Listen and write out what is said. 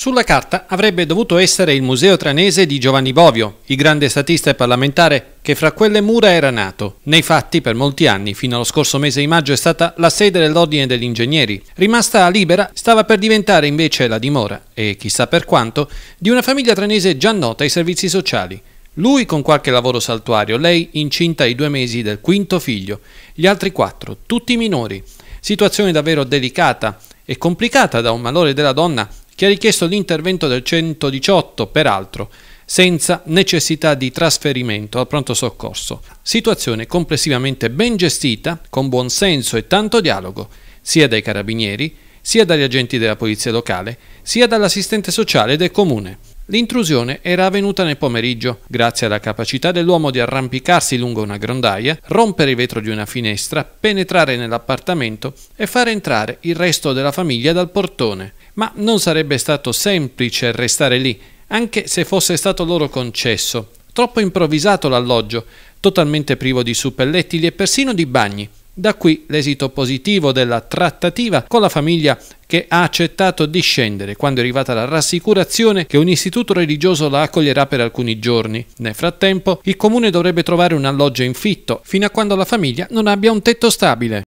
Sulla carta avrebbe dovuto essere il Museo Tranese di Giovanni Bovio, il grande statista e parlamentare che fra quelle mura era nato. Nei fatti, per molti anni, fino allo scorso mese di maggio, è stata la sede dell'Ordine degli Ingegneri. Rimasta libera, stava per diventare invece la dimora, e chissà per quanto, di una famiglia tranese già nota ai servizi sociali. Lui con qualche lavoro saltuario, lei incinta ai due mesi del quinto figlio, gli altri quattro, tutti minori. Situazione davvero delicata e complicata da un malore della donna che ha richiesto l'intervento del 118, peraltro, senza necessità di trasferimento al pronto soccorso. Situazione complessivamente ben gestita, con buon senso e tanto dialogo, sia dai carabinieri, sia dagli agenti della polizia locale, sia dall'assistente sociale del comune. L'intrusione era avvenuta nel pomeriggio, grazie alla capacità dell'uomo di arrampicarsi lungo una grondaia, rompere il vetro di una finestra, penetrare nell'appartamento e far entrare il resto della famiglia dal portone. Ma non sarebbe stato semplice restare lì, anche se fosse stato loro concesso. Troppo improvvisato l'alloggio, totalmente privo di suppellettili e persino di bagni. Da qui l'esito positivo della trattativa con la famiglia che ha accettato di scendere quando è arrivata la rassicurazione che un istituto religioso la accoglierà per alcuni giorni. Nel frattempo, il comune dovrebbe trovare un alloggio in fitto, fino a quando la famiglia non abbia un tetto stabile.